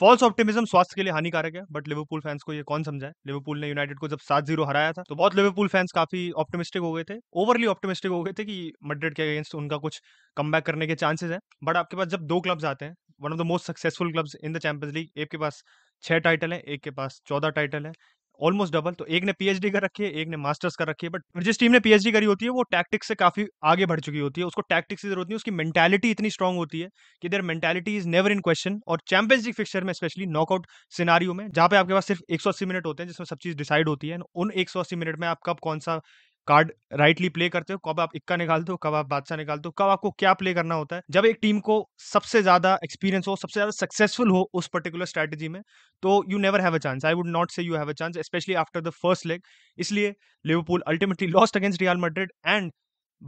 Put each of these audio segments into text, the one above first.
false optimism स्वास्थ्य के लिए हानिकारक है बट लिवरपूल फैंस को ये कौन समझाए लिवरपूल ने यूनाइटेड को जब सात जीरो हराया था तो बहुत लिवरपूल फैंस काफी ऑप्टिमिस्टिक हो गए थे ओवरली ऑप्टिमिस्टिक हो गए थे कि मड्रिड के अगेंस्ट उनका कुछ कम करने के चांसेस है बट आपके पास जब दो क्लब्स आते हैं one of the most successful clubs in the champions league एक के पास छह टाइटल है एक के पास चौदह टाइटल है ऑलमोस्ट डबल तो एक ने पीएचडी कर रखी है एक ने मास्टर्स कर रखी है बट जिस टीम ने पीएचडी करी होती है वो टैक्टिक्स से काफी आगे बढ़ चुकी होती है उसको टैक्टिक्स की जरूरत नहीं उसकी मेंटालिटी इतनी स्ट्रॉन्ग होती है कि their mentality is never in question और चैंपियंस लीग फिक्चर में स्पेशली नॉकआउट सिनारियो में जहाँ पे आपके पास सिर्फ एक मिनट होते हैं जिसमें सब चीज डिसाइड होती है उन एक मिनट में आप कब कौन सा कार्ड राइटली प्ले करते हो कब आप इक्का निकालते हो कब आप बादशाह निकालते हो कब आपको क्या प्ले करना होता है जब एक टीम को सबसे ज्यादा एक्सपीरियंस हो सबसे ज्यादा सक्सेसफुल हो उस पर्टिकुलर स्ट्रैटेजी में तो you never have a chance I would not say you have a chance specially after the first leg इसलिए Liverpool ultimately lost against Real Madrid and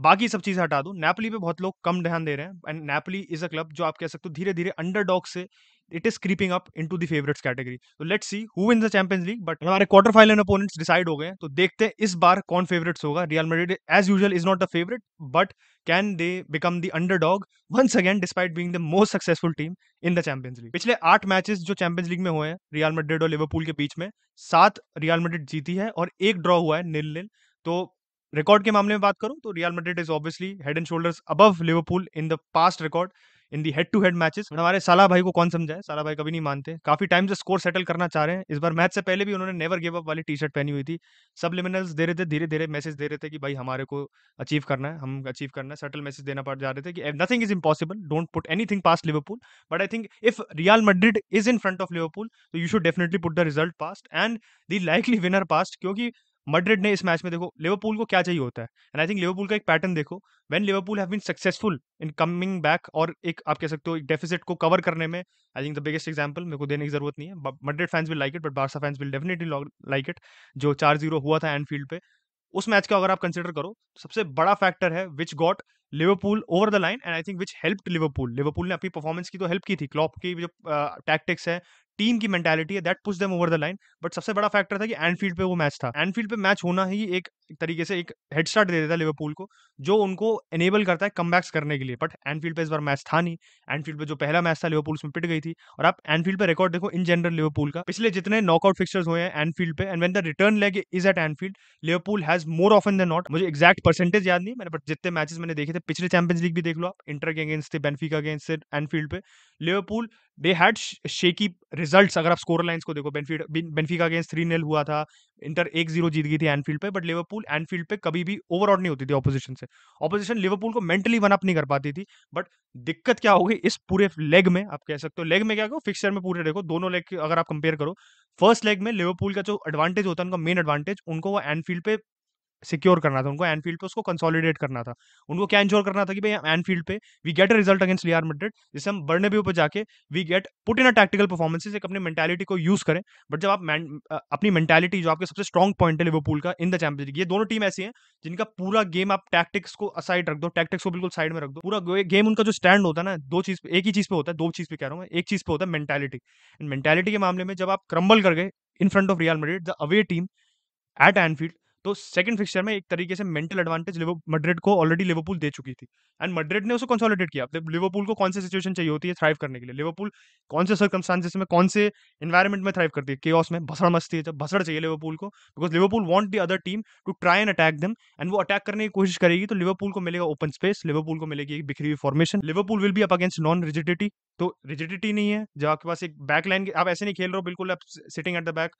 बाकी सब चीज़ हटा दो नैपली पे बहुत लोग कम ध्यान दे रहे हैं and Napoli is a club जो आप कह सकते हो धीरे धीरे अंडर से it is creeping up in to favourites category तो let see who in the champions League but हमारे क्वार्टर फाइनल अपोनेंट्स डिसाइड हो गए तो देखते हैं इस बार कौन फेवरेट्स होगा Real Madrid as usual is not the favourite but can they become the underdog once again despite being the most successful team in the champions League पिछले आठ मैचेस जो चैंपियंस लीग में हुए हैं real मेडिड और Liverpool के बीच में सात रियल मेडिड जीती है और एक ड्रॉ हुआ है निल निल तो रिकॉर्ड के मामले में बात करूं तो Real Madrid is obviously head and shoulders above Liverpool in the past record in the head to head matches हमारे साला भाई को कौन समझाए साला भाई कभी नहीं मानते काफी टाइम से स्कोर सेटल करना चाह रहे हैं इस बार मैच से पहले भी उन्होंने नेवर गिव अप वाली टी शर्ट पहनी हुई थी सब लिमिनल्स दे रहे थे धीरे धीरे मैसेज दे रहे थे कि भाई हमारे को अचीव करना है हम अचीव करना है सेटल मैसेज देना पड़ जा रहे थे कि nothing is impossible don't put anything past Liverpool but I think if Real Madrid is in front of Liverpool तो you should definitely put the result past and the likely winner past क्योंकि Madrid ने इस match में देखो Liverpool को क्या चाहिए होता है एंड आई थिंक लिवरपूल का एक पैटर्न देखो when Liverpool have been successful in coming back और एक आप कह सकते हो एक डेफिसिट को कवर करने में I think the biggest example मेरे को देने की जरूरत नहीं है Madrid fans will like it but Barca fans will definitely like it जो चार जीरो हुआ था एनफील्ड पे उस मैच का अगर आप कंसिडर करो सबसे बड़ा फैक्टर है which got Liverpool over the line and I think which help Liverpool Liverpool ने अपनी परफॉर्मेंस की तो हेल्प की थी क्लॉप की जो टैक्टिक्स uh, है टीम की मेंटेलिटी है that push them over the line but सबसे बड़ा फैक्टर था कि एनफील्ड पे वो मैच था एनफील्ड पे मैच होना ही एक तरीके से एक हेड स्टार्ट दे देता है लिवरपूल को जो उनको एनेबल करता है कम करने के लिए बट एनफील्ड पे इस बार मैच था नहीं एनफील्ड पे जो पहला मैच था लिवरपूल उसमें पिट गई थी और आप एनफील्ड पे रिकॉर्ड देखो इन जनरल लिवरपूल का पिछले जितने नॉकआउट फिक्सर्स हुए हैं एनफील्ड पे and when the return leg is at Anfield Liverpool has more often the not मुझे एक्जैक्ट परसेंटेज याद नहीं मैंने बट जितने मैचेस मैंने देखे थे पिछले चैंपियंस लीग भी देख लो आप इंटर के अगेंस्ट थे बेनफिका अगेंस्ट एनफील्ड पे Liverpool they had shaky results अगर आप स्कोर लाइन को देखो बेनफिका अगेंस्ट थ्री नेल हुआ था इंटर एक जीरो जीत गई थी एनफील्ड पे बट लिवरपूल एनफील्ड पे कभी भी ओवरऑल नहीं होती थी ऑपोजिशन से ऑपोजिशन लिवरपूल को मेंटली वन अप नहीं कर पाती थी बट दिक्कत क्या हो गई इस पूरे लेग में आप कह सकते हो लेग में क्या करो फिक्सर में पूरे देखो दोनों लेग अगर आप कंपेयर करो फर्स्ट लेग में लिवरपूल का जो एडवांटेज होता है उनका मेन एडवांटेज उनको वो एनफील्ड पे सिक्योर करना था उनको एनफील्ड पे उसको कंसोलिडेट करना था उनको क्या इंश्योर करना था कि भाई एनफील्ड पे we get a result against Real Madrid जिससे हम बर्ने ऊपर जाके we get put in a tactical performances एक अपनी मेंटालिटी को यूज करें बट जब आप अपनी मेंटालिटी जो आपके सबसे स्ट्रॉन्ग पॉइंट है लिवरपूल का इन द चैंपियंस लीग ये दोनों टीम ऐसी है जिनका पूरा गेम आप टैक्टिक्स को असाइड रख दो टैक्टिक्स को बिल्कुल साइड में रख दो पूरा गेम उनका जो स्टैंड होता है ना दो चीज एक ही चीज पे होता है दो चीज पे कह रहा हूँ एक चीज पे होता है मेंटालिटी मेंटालिटी के मामले में जब आप क्रम्बल कर गए in front of Real Madrid the away team at Anfield तो सेकंड फिक्सचर में एक तरीके से मेंटल एडवांटेज मड्रेड को ऑलरेडी लिवरपूल दे चुकी थी एंड मड्रेड ने उसे कंसोलिडेट किया लिवरपूल को कौन से सिचुएशन चाहिए होती है थ्राइव करने के लिए लिवरपूल कौन से सर्कमस्टांसेस में कौन से इन्वायरमेंट में थ्राइव करती है के में भसड़ मस्ती है जब भसड़ चाहिए लिवरपूल को because Liverpool want the other team to try and attack them and वो अटैक करने की कोशिश करेगी तो लिवरपूल को मिलेगा ओपन स्पेस लिवरपूल को मिलेगी एक बिखरी हुई formation Liverpool will be up against non rigidity तो रिजिडिटी नहीं है जब आपके पास एक बैक लाइन आप ऐसे नहीं खेल रहे हो बिल्कुल आप sitting at the back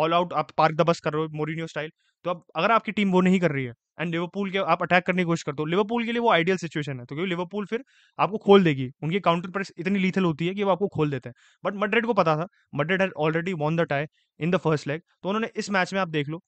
all out आप पार्क द बस कर रहे हो मोरिनियो स्टाइल तो अब अगर आपकी टीम वो नहीं कर रही है एंड लिवरपूल के आप अटैक करने की कोशिश करते हो लिवरपूल के लिए वो आइडियल सिचुएशन है तो क्योंकि लिवरपूल फिर आपको खोल देगी उनकी काउंटर प्रेस इतनी लीथल होती है कि वो आपको खोल देते हैं बट मड्रेड को पता था Madrid had already won the tie in the first leg तो उन्होंने इस मैच में आप देख लो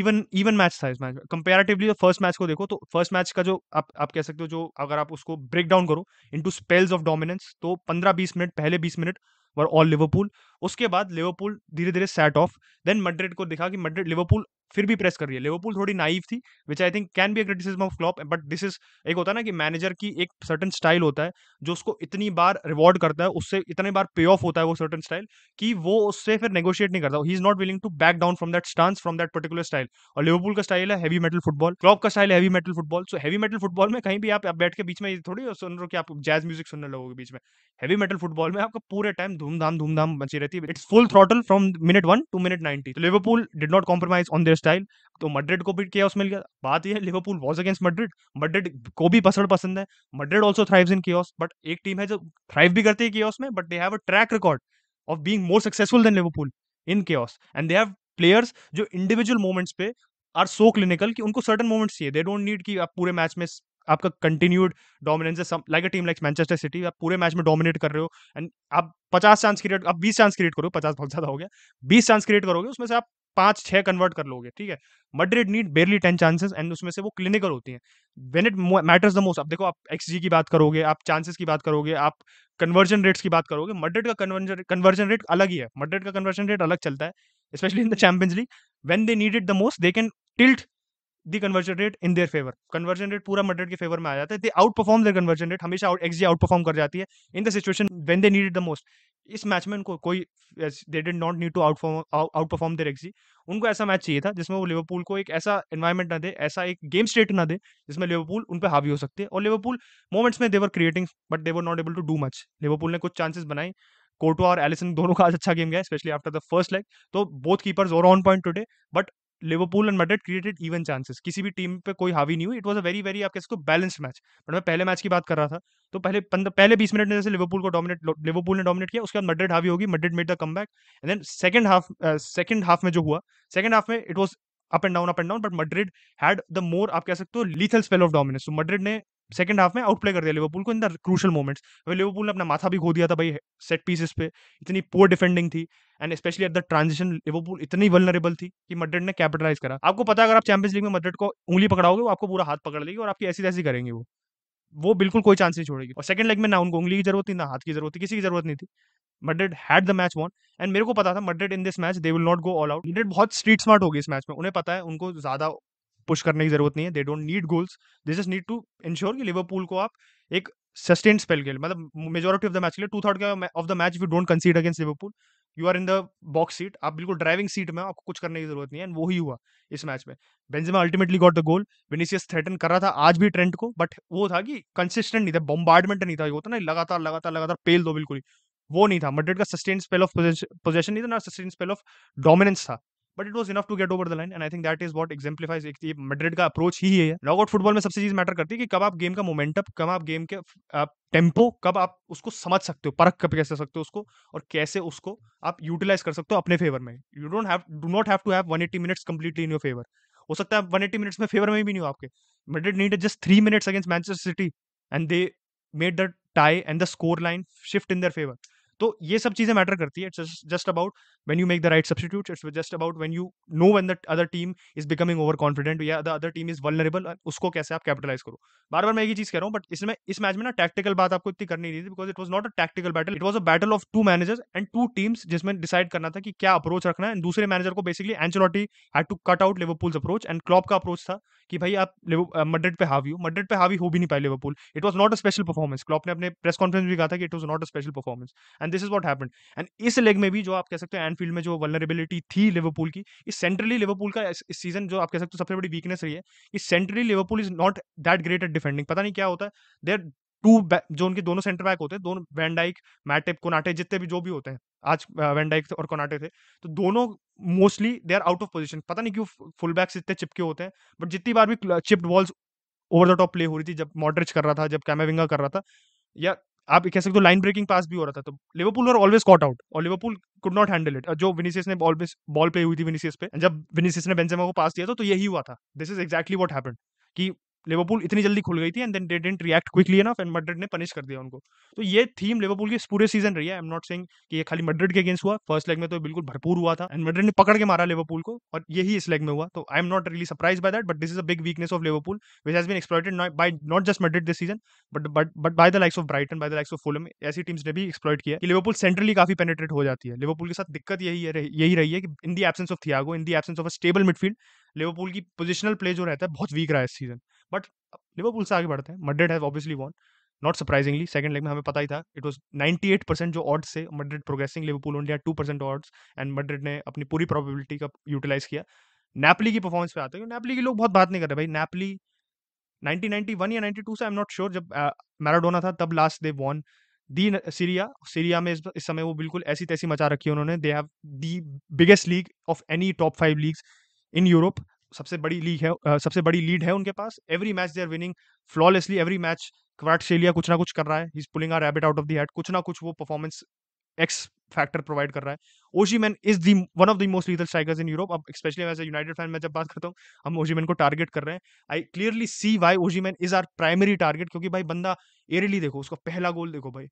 इवन इवन मैच था इस मैच में कंपेरेटिवली फर्स्ट मैच को देखो तो फर्स्ट मैच का जो आप आप कह सकते हो जो अगर आप उसको ब्रेक डाउन करो इंटू स्पेल्स ऑफ डोमिनेंस तो पंद्रह बीस मिनट पहले बीस मिनट वर ऑल लिवरपूल उसके बाद लिवरपूल धीरे धीरे सेट ऑफ देन मड्रिड को दिखा कि मड्रिड लिवरपूल फिर भी प्रेस कर रही है लेवोपुल थोड़ी नाइव थी which I think can be a criticism of Klopp but this is एक होता है ना कि मैनेजर की एक सर्टन स्टाइल होता है जो उसको इतनी बार रिवॉर्ड करता है उससे इतने बार पे ऑफ होता है वो सर्टन स्टाइल कि वो उससे फिर नेगोशिएट नहीं करता he is not willing to back down from that stance from that particular style और लेवोपुल का स्टाइल है हैवी मेटल फुटबॉल क्लॉप का स्टाइल है heavy metal football so heavy metal football में कहीं भी आप, आप बैठ के बीच में थोड़ी सुन रहे हो कि आप जैज म्यूजिक सुनने लगोगे बीच में हैवी मेटल फुटबॉल में आपका पूरे टाइम धूमधाम धूमधाम मची रहती है it's full throttle from minute one to minute ninety Liverpool did not compromise on their style तो मड्रिड को बीट किया मिल गया बात यह Liverpool was against Madrid Madrid को भी पसंद पसंद है Madrid also thrive in chaos but एक टीम है जो थ्राइव भी करती है कियोस में but they have a track record of being more successful than Liverpool in chaos and they have players जो इंडिविजुअल मोमेंट्स पे आर सो क्लिनिकल कि उनको सर्टन मोमेंट्स चाहिए दे डोंट नीड कि आप पूरे मैच में आपका कंटिन्यूड डोमिनेंस है like a team like Manchester City आप पूरे मैच में डोमिनेट कर रहे हो एंड आप पचास चांस क्रिएट आप बीस चांस क्रिएट करो पचास बहुत ज्यादा हो गया बीस चांस क्रिएट करोगे उसमें से आप पांच छह कन्वर्ट कर लोगे ठीक है Madrid need barely ten chances and उसमें से वो क्लिनिकल होती हैं when it matters the most आप देखो आप एक्स की बात करोगे आप चांसेस की बात करोगे आप कन्वर्जन रेट्स की बात करोगे मड्रिड का कन्वर्जन रेट अलग ही है मड्रिड का कन्वर्जन रेट अलग चलता है specially in the champions League when they need it the most they can tilt the conversion rate in their favour conversion rate पूरा मड्रिड के फेवर में आ जाता है they outperform their conversion rate हमेशा एक्स जी आउट परफॉर्म कर जाती है in the situation when they need it the most इस मैच में उनको कोई they did not need to out outperform there xG उनको ऐसा मैच चाहिए था जिसमें वो लिवरपूल को एक ऐसा इन्वायरमेंट ना दे ऐसा एक गेम स्टेट ना दे जिसमें लिवरपूल उन पर हावी हो सकते हैं और लिवरपूल मोमेंट्स में they're creating but they're not able to do much Liverpool ने कुछ चांसेस बनाए कोटवा और एलिसन दोनों का आज अच्छा गेम गया specially after the first leg तो both keepers are on point today but Liverpool and Madrid created even chances किसी भी टीम पे कोई हावी नहीं हुई it was a very very आप कैसे सकते बैलेंस्ड मैच बट मैं पहले मैच की बात कर रहा था तो पहले पहले बीस मिनट में जैसे लिवरपूल को डोमिनेट लिवरपूल ने डोमिनेट किया उसके बाद मैड्रिड हावी होगी Madrid made the come back and then second half second half में जो हुआ सेकंड हाफ में it was up and down up and down but Madrid had the more आप कह सकते हो लीथल स्पेल ऑफ डोमिनेंस तो मड्रिड ने सेकंड हाफ में आउटप्ले कर दिया लिवरपूल को in the crucial moments Liverpool ने अपना माथा भी खो दिया था भाई सेट पीसेस पे इतनी पोर डिफेंडिंग थी and specially at the transition Liverpool इतनी वलनरेबल थी कि मड्रिड ने कैपिटलाइज करा आपको पता अगर आप चैंपियंस लीग में मड्रिड को उंगली पकड़ाओगे वो आपको पूरा हाथ पकड़ लेगी और आपकी ऐसी तैसी करेंगे वो वो बिल्कुल कोई चांस नहीं छोड़ेगी और सेकंड लेग में ना उनको उंगली की जरूरत थी ना हाथ की जरूरत थी किसी की जरूरत नहीं थी Madrid had the match won and मेरे को पता था Madrid in this match they will not go all out Madrid बहुत स्ट्रीट स्मार्ट होगी इस मैच में उन्हें पता है उनको ज्यादा पुश करने की जरूरत नहीं है they don't need goals they just need to ensure कि लिवरपूल को आप एक सस्टेन स्पेल मतलब के लिए मतलब मेजोरिटी ऑफ द मैच के लिए two third of the match you don't concede against Liverpool you are in the box seat आप बिल्कुल ड्राइविंग सीट में आपको कुछ करने की जरूरत नहीं है एंड वो ही हुआ इस मैच में Benzema ultimately got the goal Vinicius threaten कर रहा था आज भी ट्रेंड को बट वो था कि कंसिस्टेंट नहीं था बॉम्बार्डमेंट नहीं था वो तो ना लगातार लगातार लगातार पेल दो बिल्कुल ही वो नहीं था मड्रिड का सस्टेन स्पेल ऑफ पोजेशन नहीं था ना सस्टेन स्पेल ऑफ डोमिनेंस था but it was enough to get over the line and I think that is what exemplifies एक मेड्रिड का अप्रोच ही है आउट फुटबॉल में सबसे चीज मैटर करती है कि कब आप गेम का मोमेंटम कब आप गेम के आप टेम्पो कब आप उसको समझ सकते हो परख कब कैसे सकते हो उसको और कैसे उसको आप यूटिलाइज कर सकते हो अपने फेवर में you don't have do not have to have eighty minutes completely in your favour हो सकता है 180 मिनट्स में फेवर में भी नहीं हो आपके Madrid need just three minutes against Manchester City and they made the tie and the score line shift in their favour तो ये सब चीज़ें मैटर करती है it's just about when you make the right substitute it's just about when you know when the other team is becoming over confident या the other team is vulnerable उसको कैसे आप कैपिटलाइज करो बार बार मैं ये चीज़ कह रहा हूँ बट इसमें इस मैच में ना टैक्टिकल बात आपको इतनी करनी नहीं थी because it was not a tactical battle it was a battle of two managers and two teams जिसमें डिसाइड करना था कि क्या अप्रोच रखना है दूसरे मैनेजर को basically Ancelotti had to cut out Liverpool's approach and Klopp का अप्रोच था कि भाई आप मड्रेड uh, पे हावी हो मड्रेड पे हावी हो भी नहीं पाए Liverpool it was not a special performance Klopp ने अपने प्रेस कॉन्फ्रेंस भी कहा था कि it was not a special performance and this is what happen and इस लेग में भी जो आप कह सकते हो एनफील्ड में जो वनरेबिलिटी थी लिवरपूल की इस सेंट्रली लिवरपूल का इस सीजन जो आप कह सकते हो सबसे बड़ी वीकनेस रही है कि centrally Liverpool is not that great at defending पता नहीं क्या होता है देर टू जो उनके दोनों सेंटर बैक होते हैं दोनों वैंडाइक मैटेप कोनाटे जितने भी जो भी होते हैं आज वैंडाइक और कोनाटे थे तो दोनों mostly they are out of position पता नहीं क्यों फुल बैक्स इतने चिपके होते हैं बट जितनी बार भी chipped balls over the top play हो रही थी जब मॉडरेज कर रहा था जब कैमेविंगा कर रहा था या आप कह सकते हो लाइन ब्रेकिंग पास भी हो रहा था तो Liverpool were always caught out और Liverpool could not handle it जो विनीसियस ने ऑलवेज बॉल पे हुई थी विनीसियस पे जब विनीसियस ने बेंजेमा को पास दिया था तो यही हुआ था this is exactly what happen कि लिवरपूल इतनी जल्दी खुल गई थी and then they didn't react quickly and Madrid ने पनिश कर दिया उनको तो ये थीम लिवरपूल की पूरे सीजन रही है आई एम नॉट सेइंग कि ये खाली मड्रिड के अगेंस्ट हुआ फर्स्ट लेग में तो बिल्कुल भरपूर हुआ था एंड मड्रिड ने पकड़ के मारा लिवरपूल को और यही इस लेग में हुआ तो I am not really surprise by that but this is a big weakness of Liverpool which has been exploited by not just Madrid this season but but but by the likes of Brighton by the likes of Fulham ऐसी teams ने भी exploit किया कि Liverpool centrally काफी penetrate हो जाती है Liverpool के साथ दिक्कत यही यही रही है कि in the absence of Thiago in the absence of a stable midfield Liverpool की पोजिशनल प्ले जो रहता है बहुत वीक रहा है इस सीजन बट लिवरपूल से आगे बढ़ते हैं Madrid have obviously won not surprisingly second leg में हमें पता ही था it was ninety eight percent जो ऑड्स से Madrid progressing Liverpool only two percent odds and Madrid ने अपनी पूरी प्रॉबिलिटी का यूटिलाइज किया नैपली की परफॉर्मेंस पे आते हैं नैपली के लोग बहुत बात नहीं कर रहे भाई नैपली 1991 या 92 से आई एम नॉट श्योर जब मैराडोना था तब last they won the Serie A Serie A में इस, इस समय वो बिल्कुल ऐसी तैसी मचा रखी है उन्होंने they have the biggest league of any top five leagues in Europe सबसे बड़ी लीग है uh, सबसे बड़ी लीड है उनके पास every match they are winning flawlessly every match सेलिया कुछ ना कुछ कर रहा है is pulling a rabbit out of the head कुछ ना कुछ वो परफॉर्मेंस एक्स फैक्टर प्रोवाइड कर रहा है man is the one of the most lethal strikers in Europe अब स्पेशली मैं यूनाइटेड फैन में जब बात करता हूँ हम मैन को टारगेट कर रहे हैं I clearly see why Osimhen is our primary target क्योंकि भाई बंदा एरली देखो उसका पहला गोल देखो भाई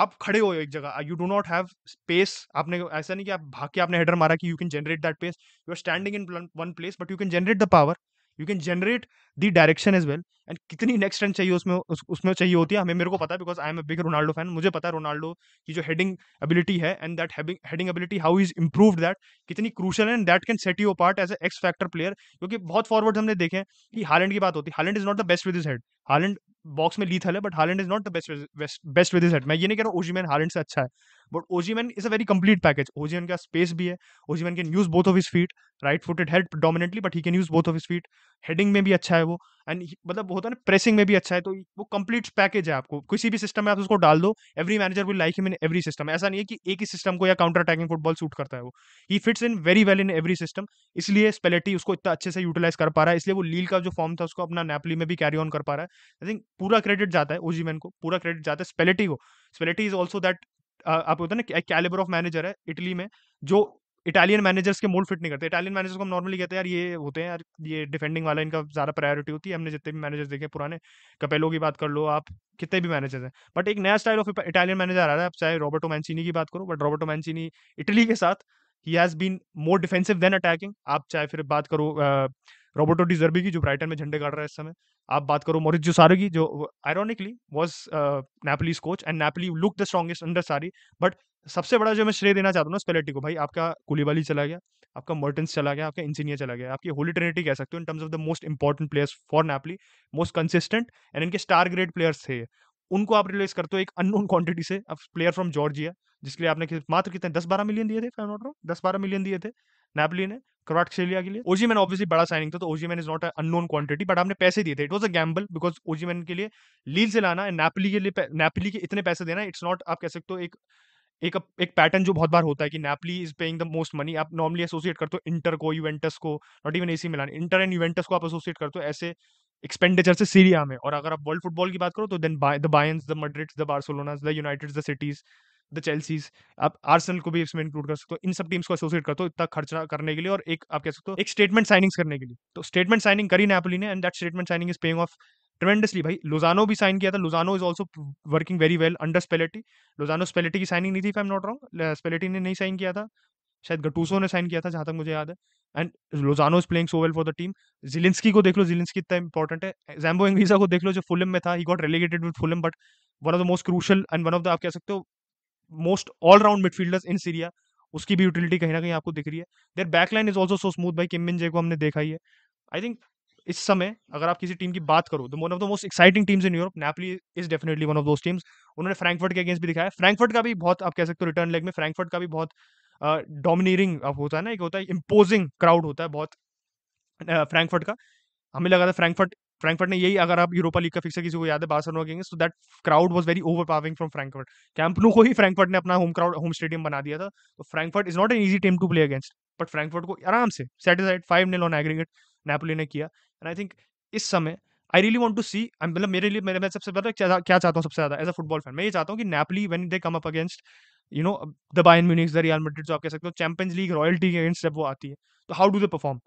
आप खड़े हो एक जगह you do not have space आपने ऐसा नहीं कि आप भाग के आपने हेडर मारा कि you can generate that pace you are standing in one place but you can generate the power you can generate the direction as well and कितनी नेक्स्ट रन चाहिए उसमें उस, उसमें चाहिए होती है हमें मेरे को पता है because I am a big Ronaldo fan मुझे पता है रोनाल्डो की जो हेडिंग एबिलिटी है and that heading ability how is improve that कितनी crucial and that can set you part as a X factor player क्योंकि बहुत फॉरवर्ड हमने देखे हैं कि हालैंड की बात होती है Haaland is not the best with his head Haaland box में लीथल है but Haaland is not the best best with his head मैं ये नहीं कह रहा हूँ ओजीमैन हालैंड से अच्छा है but Osimhen is a very complete package Osimhen का स्पेस भी है Osimhen can use both of his feet right footed head dominantly but he can use both of his feet heading में भी अच्छा है वो एंड मतलब होता है ना प्रेसिंग में भी अच्छा है तो वो कंप्लीट पैकेज है आपको किसी भी सिस्टम में आप उसको डाल दो every manager will like him in every system ऐसा नहीं है कि एक ही सिस्टम को या काउंटर अटैकिंग फुटबॉल सूट करता है वो ही fits in very well in every system इसलिए स्पेलेटी उसको इतना अच्छे से यूटिलाइज कर पा रहा है इसलिए वो लील का जो फॉर्म था उसको अपना नैपली में भी कैरी ऑन कर पा रहा है आई थिंक पूरा क्रेडिट जाता है ओजी मैन को पूरा क्रेडिट जाता है स्पेलेटी को स्पेलेटी इज ऑल्सो दैट आप होता है ना एक कैलिबर ऑफ मैनेजर है इटली में जो इटालियन मैनेजर्स के मोल फिट नहीं करते इटालियन मैनेजर्स को हम नॉर्मली कहते हैं यार ये होते हैं यार ये डिफेंडिंग वाला इनका ज़्यादा प्रायोरिटी होती है हमने जितने भी मैनेजर्स देखे पुराने कपेलो की बात कर लो आप कितने भी मैनेजर्स हैं बट एक नया स्टाइल ऑफ इटालियन मैनेजर आ रहा है आप चाहे रॉबर्टो मैंसिनी की बात करो बट रॉबर्टो मैंसिनी इटली के साथ ही has been more defensive than attacking आप चाहे फिर बात करो अ, रोबोटो डिजर्बी की जो ब्राइटन में झंडे गाड़ रहा है इस समय आप बात करो मोरिज सारे की जो ironically was Napoli's coach and Napoli look the strongest under Sarri but सबसे बड़ा जो मैं श्रेय देना चाहता हूँ ना स्पेलेटी को भाई आपका कुलीबाली चला गया आपका मर्टेंस चला गया आपका इंजीनियर चला गया आपकी होली ट्रिनिटी कह सकते हो in terms of the most important players for Napoli most consistent and इनके स्टार ग्रेड प्लेयर्स थे उनको आप रिलेज करते हो एक अननोन क्वांटिटी से अब प्लेयर फ्रॉम जॉर्जिया जिसके लिए आपने मात्र कितने दस बारह मिलियन दिए थे दस बारह मिलियन दिए थे नेपली ने क्रॉट खेलिया के लिए ओजी मैन ऑब्वियसली बड़ा साइनिंग था तो Osimhen is not unknown quantity but आपने पैसे दिए थे it was a gamble because Osimhen के लिए लील से लाना एंड नेपली के लिए नेपली के इतने पैसे देना इट्स नॉट आप कह सकते हो एक एक एक पैटर्न जो बहुत बार होता है कि Napoli is paying the most money आप नॉर्मली एसोसिएट करते हो इंटर को यूवेंटस को not even AC Milan Inter and Juventus को आप एसोसिएट करते हो ऐसे एक्सपेंडिचर से सीरिया में और अगर आप वर्ल्ड फुटबॉल की बात करो तो then the Bayerns the Madrids the Barcelonas the Uniteds the Citys the Chelseas आप आर्सनल को भी इसमें इंक्लूड कर सकते हो इन सब टीम्स को एसोसिएट करते हो इतना खर्चा करने के लिए और एक आप कह सकते हो एक स्टेटमेंट साइनिंग्स करने के लिए तो स्टेटमेंट साइनिंग करी नेपोली ने and that statement signing is paying off tremendously भाई लोजानो भी साइन किया था Lozano is also working very well under Spalletti Lozano Spalletti की साइनिंग नहीं थी I am not wrong Spalletti ने नहीं साइन किया था शायद गटूसो ने साइन किया था जहां तक मुझे याद है and Lozano is playing so well for the team Zielinski को देख लो जिलिंसकी इतना इंपॉर्टेंट है जैम्बो इंग्रीजा को देख लो जो फुलम में था he got relegated with Fulham but one of the most crucial and one of the आप कह सकते हो most all round midfielders in Serie A उसकी भी यूटिलिटी कहीं ना कहीं आपको दिख रही है their backline is also so smooth भाई किम मिन जे को हमने देखा ही है आई थिंक इस समय अगर आप किसी टीम की बात करो तो one of the most exciting teams in Europe Napoli is definitely one of those teams उन्होंने फ्रैंकफर्ट के अगेंस्ट भी दिखाया फ्रैंकफर्ट का भी बहुत आप कह सकते हो रिटर्न लेग में फ्रैंकफर्ट का भी बहुत डोमिनेरिंग uh, होता है ना एक होता है इम्पोजिंग क्राउड होता है बहुत फ्रैंकफर्ट uh, का हमें लगा था फ्रैंकफर्ट फ्रैंकफर्ट ने यही अगर आप यूरोपा लीग का फिक्सर किसी को याद है बार्सिलोना के so that crowd was very overpowering from Frankfurt Camp Nou को ही फ्रैंकफर्ट ने अपना होम क्राउड होम स्टेडियम बना दिया था तो Frankfurt is not an easy team to play against but Frankfurt को आराम से satisfied five nil on aggregate Napoli ने किया एंड आई थिंक इस समय I really want to see I मतलब मेरे लिए मेरे मैं सबसे पता क्या चाहता हूँ सबसे ज्यादा एज अ फुटबॉल फैन मैं ये चाहता हूँ कि Napoli when they come up against you know the Bayern Munichs the Real Madrid जो आप कह सकते हो चैंपियंस लीग रॉयल्टी के अगेंस्ट जब वो आती है तो how do they perform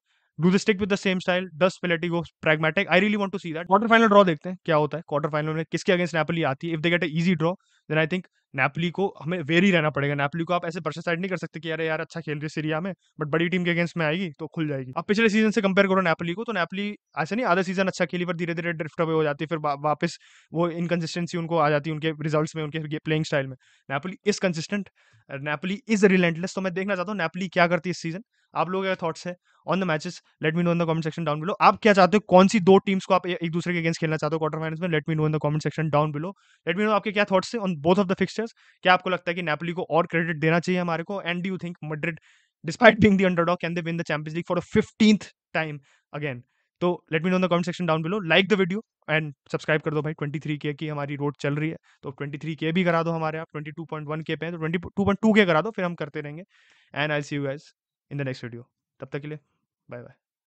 do they stick with the same style does Spalletti go pragmatic I really want to see that quarter final draw देखते हैं क्या होता है क्वार्टर फाइनल में किसके अगेंस्ट नेपली आती है if they get easy draw then I think Napoli को हमें वेरी रहना पड़ेगा नेपली को आप ऐसे साइड नहीं कर सकते कि यार यार अच्छा खेल रही है सीरिया में बट बड़ी टीम के अगेंस्ट में आएगी तो खुल जाएगी आप पिछले सीजन से कंपेयर करो नेपली को तो नेपली ऐसे नहीं आधा सीजन अच्छा खेली पर धीरे धीरे ड्रिफ्ट अवे हो जाती है फिर वापस वो इनकसिस्टेंसी उनको आ जाती है उनके रिजल्ट में उनके प्लेइंग स्टाइल में Napoli is consistent Napoli is relentless तो मैं देखना चाहता हूँ नेपली क्या करती है इस सीजन आप लोगों क्या थॉट्स है on the matches let me know in the comment section down below आप क्या चाहते हो कौन सी दो टीम्स को आप एक दूसरे के अगेंस्ट खेलना चाहते हो क्वार्टर फाइनल में let me know in the comment section down below let me know आपके क्या थॉट्स है on both of the fixtures क्या आपको लगता है कि नेपली को और क्रेडिट देना चाहिए हमारे को and do you think Madrid despite being the underdog can they win the champions League for a 15th time again तो let me know in the comment section down below like the video and subscribe कर दो भाई twenty three के की हमारी road चल रही है तो ट्वेंटी थ्री के भी करा दो हमारे आप ट्वेंटी टू पॉइंट वन के पे हैं तो के करा दो फिर हम करते रहेंगे and I see you guys in the next video तब तक के लिए बाय बाय